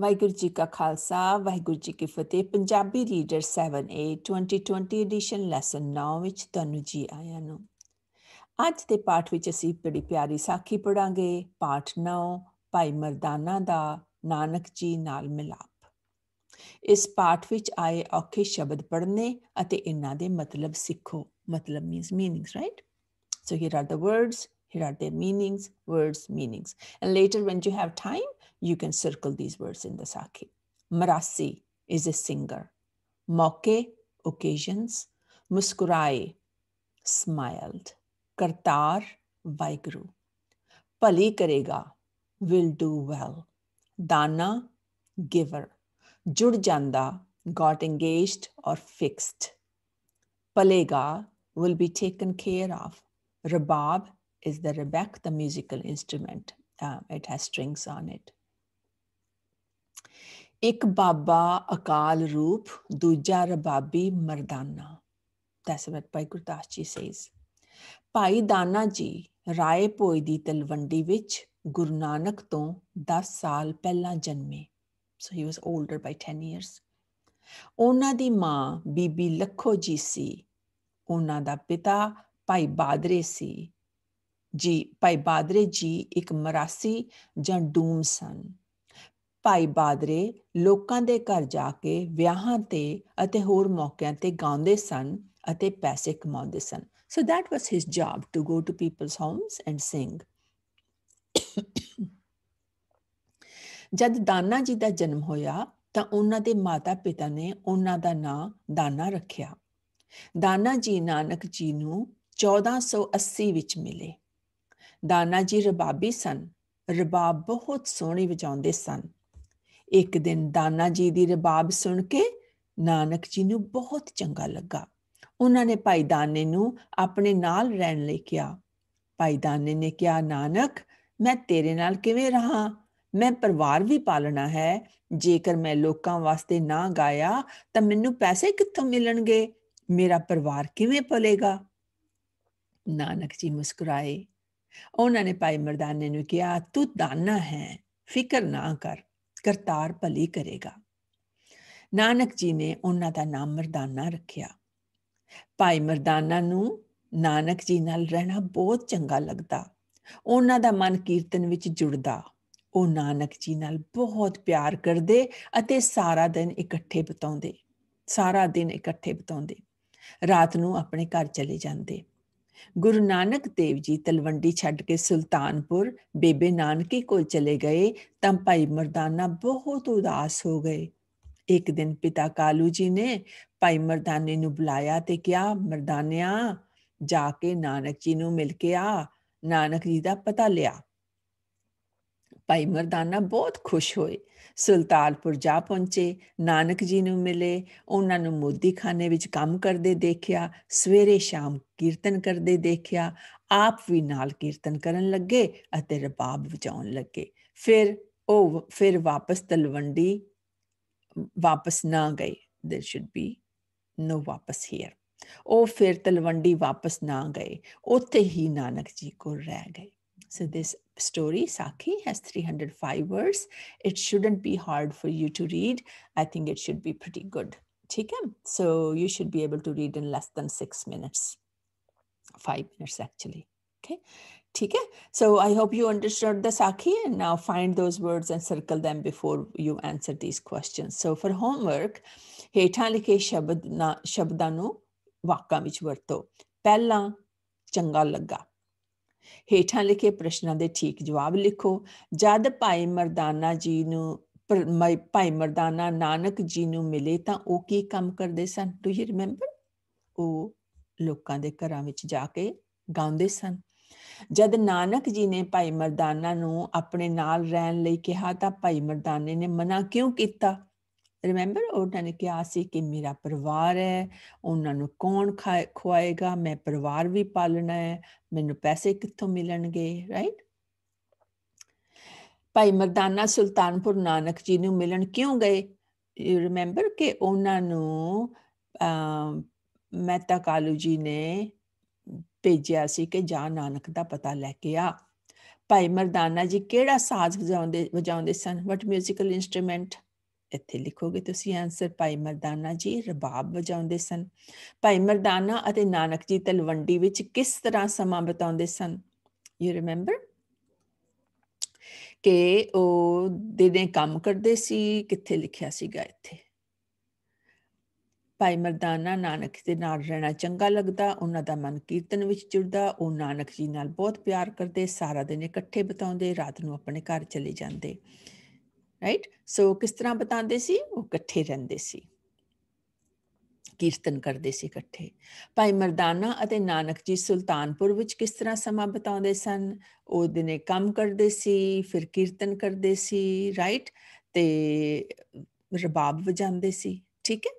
ਵਾਹਿਗੁਰੂ ਜੀ ਕਾ ਖਾਲਸਾ ਵਾਹਿਗੁਰੂ ਜੀ ਕੀ ਫਤਿਹ Punjabi reader 7A 2020 edition lesson 9 ਵਿੱਚ ਤੁਹਾਨੂੰ ਜੀ ਆਇਆਂ ਨੂੰ ਅੱਜ ਦੇ ਪਾਠ ਵਿੱਚ ਅਸੀਂ ਬੜੀ ਪਿਆਰੀ ਸਾਖੀ ਪੜਾਂਗੇ ਪਾਠ 9 ਭਾਈ ਮਰਦਾਨਾ ਦਾ ਨਾਨਕ ਜੀ ਨਾਲ ਮਿਲਾਪ ਇਸ ਪਾਠ ਵਿੱਚ ਆਏ ਔਖੇ ਸ਼ਬਦ ਪੜ੍ਹਨੇ ਅਤੇ ਇਹਨਾਂ ਦੇ ਮਤਲਬ ਸਿੱਖੋ ਮਤਲਬ means meanings right so here are the words Here are their meanings, words, meanings. And later when you have time, you can circle these words in the sake. Marasi is a singer. Moke, occasions. Muskurai, smiled. Kartar, vaigru. Pali karega, will do well. Dana, giver. Jurjanda, got engaged or fixed. Palega, will be taken care of. Rabab, is the rebec, the musical instrument. Uh, it has strings on it. Ik baba akal roop duja rababi mardana. That's what Pai Gurdas says. Pai ji raipoi poi di talvandi vich guru nanak ton das saal pehla janme. So he was older by 10 years. Ona di ma bibi lakho si. Ona da pita pai ਜੀ ਭਾਈ ਬਾਦਰੇ ਜੀ ਇੱਕ ਮਰਾਸੀ ਜਾਂ doom ਸਨ ਭਾਈ ਬਾਦਰੇ ਲੋਕਾਂ ਦੇ ਘਰ ਜਾ ਕੇ ਵਿਆਹਾਂ ਤੇ ਅਤੇ ਹੋਰ ਮੌਕਿਆਂ ਤੇ ਗਾਉਂਦੇ ਸਨ ਅਤੇ ਪੈਸੇ ਕਮਾਉਂਦੇ ਸਨ so that was his job to go to peoples homes and sing ਜਦ ਦਾਨਾ ਜੀ ਦਾ ਜਨਮ ਹੋਇਆ ਤਾਂ ਉਹਨਾਂ ਦੇ ਮਾਤਾ-ਪਿਤਾ ਨੇ ਉਹਨਾਂ ਦਾ ਨਾਂ ਦਾਨਾ ਰੱਖਿਆ ਦਾਨਾ ਜੀ ਨਾਨਕ ਜੀ ਨੂੰ 1480 ਵਿੱਚ ਮਿਲੇ ਦਾਨਾ ਜੀ ਰਬਾਬੀ ਸਨ ਰਬਾਬ ਬਹੁਤ ਸੋਹਣੀ ਵਜਾਉਂਦੇ ਸਨ ਇੱਕ ਦਿਨ ਦਾਨਾ ਜੀ ਦੀ ਰਬਾਬ ਸੁਣ ਕੇ ਨਾਨਕ ਜੀ ਨੂੰ ਬਹੁਤ ਚੰਗਾ ਲੱਗਾ ਉਹਨਾਂ ਨੇ ਭਾਈ ਦਾਨੇ ਨੂੰ ਆਪਣੇ ਨਾਲ ਰਹਿਣ ਲਈ ਕਿਹਾ ਭਾਈ ਦਾਨੇ ਨੇ ਕਿਹਾ ਨਾਨਕ ਮੈਂ ਤੇਰੇ ਨਾਲ ਕਿਵੇਂ ਰਹਾ ਮੈਂ ਪਰਿਵਾਰ ਵੀ ਪਾਲਣਾ ਹੈ ਜੇਕਰ ਮੈਂ ਲੋਕਾਂ ਵਾਸਤੇ ਨਾ ਗਾਇਆ ਤਾਂ ਮੈਨੂੰ ਪੈਸੇ ਕਿੱਥੋਂ ਮਿਲਣਗੇ ਮੇਰਾ ਪਰਿਵਾਰ ਕਿਵੇਂ ਪਲੇਗਾ ਨਾਨਕ ਜੀ ਮੁਸਕਰਾਏ ਉਹਨਾਂ ਨੇ ਭਾਈ ਮਰਦਾਨੇ ਨੂੰ ਕਿਹਾ ਤੂੰ ਦਾਨਾ ਹੈ ਫਿਕਰ ਨਾ ਕਰ ਕਰਤਾਰ ਭਲੀ ਕਰੇਗਾ ਨਾਨਕ ਜੀ ਨੇ ਉਹਨਾਂ ਦਾ ਨਾਮ ਮਰਦਾਨਾ ਰੱਖਿਆ ਭਾਈ ਮਰਦਾਨਾ ਨੂੰ ਨਾਨਕ ਜੀ ਨਾਲ ਰਹਿਣਾ ਬਹੁਤ ਚੰਗਾ ਲੱਗਦਾ ਉਹਨਾਂ ਦਾ ਮਨ ਕੀਰਤਨ ਵਿੱਚ ਜੁੜਦਾ ਉਹ ਨਾਨਕ ਜੀ ਨਾਲ ਬਹੁਤ ਪਿਆਰ ਕਰਦੇ ਅਤੇ ਸਾਰਾ ਦਿਨ ਇਕੱਠੇ ਬਤਾਉਂਦੇ ਸਾਰਾ ਦਿਨ ਇਕੱਠੇ ਬਤਾਉਂਦੇ ਰਾਤ ਨੂੰ ਆਪਣੇ ਘਰ ਚਲੇ ਜਾਂਦੇ ਗੁਰੂ ਨਾਨਕ ਦੇਵ ਜੀ ਤਲਵੰਡੀ ਛੱਡ ਕੇ ਸੁਲਤਾਨਪੁਰ ਬੇਬੇ ਨਾਨਕੀ ਕੋਲ ਚਲੇ ਗਏ ਤਾਂ ਭਾਈ ਮਰਦਾਨਾ ਬਹੁਤ ਉਦਾਸ ਹੋ ਗਏ ਇੱਕ ਦਿਨ ਪਿਤਾ ਕਾਲੂ ਜੀ ਨੇ ਭਾਈ ਮਰਦਾਨੇ ਨੂੰ ਬੁਲਾਇਆ ਤੇ ਕਿਹਾ ਮਰਦਾਨਿਆ ਜਾ ਕੇ ਨਾਨਕ ਜੀ ਨੂੰ ਮਿਲ ਕੇ ਆ ਨਾਨਕ ਜੀ ਦਾ ਪਤਾ ਲਿਆ ਭਾਈ ਮਰਦਾਨਾ ਬਹੁਤ ਖੁਸ਼ ਹੋਏ ਸੁਲਤਾਨਪੁਰ ਜਾ ਪਹੁੰਚੇ ਨਾਨਕ ਜੀ ਨੂੰ ਮਿਲੇ ਉਹਨਾਂ ਨੂੰ ਮੋਦੀਖਾਨੇ ਵਿੱਚ ਕੰਮ ਕਰਦੇ ਦੇਖਿਆ ਸਵੇਰੇ ਸ਼ਾਮ ਕੀਰਤਨ ਕਰਦੇ ਦੇਖਿਆ ਆਪ ਵੀ ਨਾਲ ਕੀਰਤਨ ਕਰਨ ਲੱਗੇ ਅਤੇ ਰਬਾਬ ਵਜਾਉਣ ਲੱਗੇ ਫਿਰ ਉਹ ਫਿਰ ਵਾਪਸ ਤਲਵੰਡੀ ਵਾਪਸ ਨਾ ਗਏ देयर शुड बी ਨੋ ਵਾਪਸ ਹੇਅਰ ਉਹ ਫਿਰ ਤਲਵੰਡੀ ਵਾਪਸ ਨਾ ਗਏ ਉੱਥੇ ਹੀ ਨਾਨਕ ਜੀ ਕੋਲ ਰਹਿ ਗਏ ਸੋ ਦਿਸ story, Saki, has 305 words. It shouldn't be hard for you to read. I think it should be pretty good. ठीक है So you should be able to read in less than six minutes, five minutes actually. okay ठीक है so i hope you understood the saki and now find those words and circle them before you answer these questions so for homework ਹੇਠਾਂ ਲਿਖੇ ਸ਼ਬਦ ਸ਼ਬਦਾਂ vaka ਵਾਕਾਂ ਵਿੱਚ Pehla ਪਹਿਲਾ ਚੰਗਾ ਹੇਠਾਂ ਲਿਖੇ ਪ੍ਰਸ਼ਨਾਂ ਦੇ ਠੀਕ ਜਵਾਬ ਲਿਖੋ ਜਦ ਭਾਈ ਮਰਦਾਨਾ ਜੀ ਨੂੰ ਭਾਈ ਮਰਦਾਨਾ ਨਾਨਕ ਜੀ ਨੂੰ ਮਿਲੇ ਤਾਂ ਉਹ ਕੀ ਕੰਮ ਕਰਦੇ ਸਨ ਡੂ ਯੂ ਰਿਮੈਂਬਰ ਉਹ ਲੋਕਾਂ ਦੇ ਘਰਾਂ ਵਿੱਚ ਜਾ ਕੇ ਗਾਉਂਦੇ ਸਨ ਜਦ ਨਾਨਕ ਜੀ ਨੇ ਭਾਈ ਮਰਦਾਨਾ ਨੂੰ ਆਪਣੇ ਨਾਲ ਰਹਿਣ ਲਈ ਕਿਹਾ ਤਾਂ ਭਾਈ ਮਰਦਾਨੇ ਨੇ ਮਨਾ ਕਿਉਂ ਕੀਤਾ ਰਿਮੈਂਬਰ ਉਹਨਾਂ ਨੇ ਕਿਹਾ ਸੀ ਕਿ ਮੇਰਾ ਪਰਿਵਾਰ ਹੈ ਉਹਨਾਂ ਨੂੰ ਕੌਣ ਖਵਾਏਗਾ ਮੈਂ ਪਰਿਵਾਰ ਵੀ ਪਾਲਣਾ ਹੈ ਮੈਨੂੰ ਪੈਸੇ ਕਿੱਥੋਂ ਮਿਲਣਗੇ ਰਾਈਟ ਭਾਈ ਮਰਦਾਨਾ ਸੁਲਤਾਨਪੁਰ ਨਾਨਕ ਜੀ ਨੂੰ ਮਿਲਣ ਕਿਉਂ ਗਏ ਯੂ ਰਿਮੈਂਬਰ ਕਿ ਉਹਨਾਂ ਨੂੰ ਮਹਿਤਾ ਕਾਲੂ ਜੀ ਨੇ ਭੇਜਿਆ ਸੀ ਕਿ ਜਾ ਨਾਨਕ ਦਾ ਪਤਾ ਲੈ ਕੇ ਆ ਭਾਈ ਮਰਦਾਨਾ ਜੀ ਕਿਹੜਾ ਸਾਜ਼ ਵਜਾਉਂਦੇ ਵਜਾਉਂਦੇ ਸਨ ਵਟ 뮤지컬 ਇਨਸਟਰੂਮੈਂਟ ਇੱਥੇ ਲਿਖੋਗੇ ਤੁਸੀਂ ਆਨਸਰ ਭਾਈ ਮਰਦਾਨਾ ਜੀ ਰਬਾਬ ਵਜਾਉਂਦੇ ਸਨ ਭਾਈ ਮਰਦਾਨਾ ਅਤੇ ਨਾਨਕ ਜੀ ਤਲਵੰਡੀ ਵਿੱਚ ਕਿਸ ਤਰ੍ਹਾਂ ਸਮਾਂ ਬਿਤਾਉਂਦੇ ਸਨ ਯੂ ਰਿਮੈਂਬਰ ਕਿ ਉਹ ਦਿਨੇ ਕੰਮ ਕਰਦੇ ਸੀ ਕਿੱਥੇ ਲਿਖਿਆ ਸੀਗਾ ਇੱਥੇ ਭਾਈ ਮਰਦਾਨਾ ਨਾਨਕ ਦੇ ਨਾਲ ਰਹਿਣਾ ਚੰਗਾ ਲੱਗਦਾ ਉਹਨਾਂ ਦਾ ਮਨ ਕੀਰਤਨ ਵਿੱਚ ਜੁੜਦਾ ਉਹ ਨਾਨਕ ਜੀ ਨਾਲ ਬਹੁਤ ਪਿਆਰ ਕਰਦੇ ਸਾਰਾ ਦਿਨ ਇਕੱਠੇ ਬਿਤਾਉਂਦੇ ਰਾਤ ਨੂੰ ਆਪਣੇ ਘਰ ਚਲੇ ਜਾਂਦੇ ਰਾਈਟ ਸੋ ਕਿਸ ਤਰ੍ਹਾਂ ਬਤਾਉਂਦੇ ਸੀ ਉਹ ਇਕੱਠੇ ਰਹਿੰਦੇ ਸੀ ਕੀਰਤਨ ਕਰਦੇ ਸੀ ਇਕੱਠੇ ਭਾਈ ਮਰਦਾਨਾ ਅਤੇ ਨਾਨਕ ਜੀ ਸੁਲਤਾਨਪੁਰ ਵਿੱਚ ਕਿਸ ਤਰ੍ਹਾਂ ਸਮਾਂ ਬਤਾਉਂਦੇ ਸਨ ਉਹ ਦਿਨੇ ਕੰਮ ਕਰਦੇ ਸੀ ਫਿਰ ਕੀਰਤਨ ਕਰਦੇ ਸੀ ਰਾਈਟ ਤੇ ਰਬਾਬ ਵਜਾਉਂਦੇ ਸੀ ਠੀਕ ਹੈ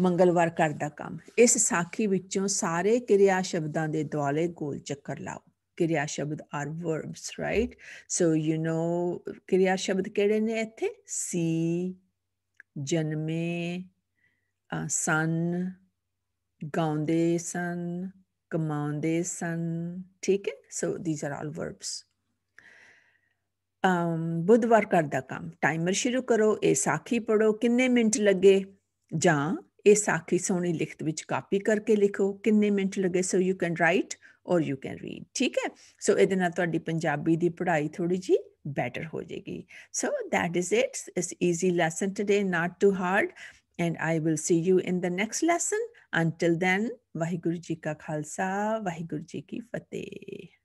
ਮੰਗਲਵਾਰ ਕਰਦਾ ਕੰਮ ਇਸ ਸਾਖੀ ਵਿੱਚੋਂ ਸਾਰੇ ਕਿਰਿਆ ਸ਼ਬਦਾਂ ਦੇ ਦੁਆਲੇ ਗੋਲ ਚੱਕਰ ਲਾਓ ਕਿਰਿਆ ਸ਼ਬਦ are verbs right so you know ਕਿਰਿਆ ਸ਼ਬਦ ਕਿਹੜੇ ਨੇ ਇੱਥੇ ਸੀ ਜਨਮੇ ਸਨ ਗਾਉਂਦੇ ਸਨ ਕਮਾਉਂਦੇ ਸਨ ਠੀਕ ਹੈ so these are all verbs um ਬੁੱਧਵਾਰ ਕਰਦਾ ਕੰਮ ਟਾਈਮਰ ਸ਼ੁਰੂ ਕਰੋ ਇਹ ਸਾਖੀ ਪੜੋ ਕਿੰਨੇ ਮਿੰਟ ਲੱਗੇ ਜਾਂ ਇਹ ਸਾਖੀ ਸੋਹਣੀ ਲਿਖਤ ਵਿੱਚ ਕਾਪੀ ਕਰਕੇ ਲਿਖੋ ਕਿੰਨੇ ਮਿੰਟ ਲੱਗੇ so you can write or you can read ਠੀਕ ਹੈ ਸੋ ਇਹਦੇ ਨਾਲ ਤੁਹਾਡੀ ਪੰਜਾਬੀ ਦੀ ਪੜ੍ਹਾਈ ਥੋੜੀ ਜੀ ਬੈਟਰ ਹੋ ਜਾਏਗੀ so that is it it's easy lesson today not too hard and I will see you in the next lesson until then Waheguru ji ਕਾ ਖਾਲਸਾ ਵਾਹਿਗੁਰੂ ਜੀ ਕੀ ਫਤਿਹ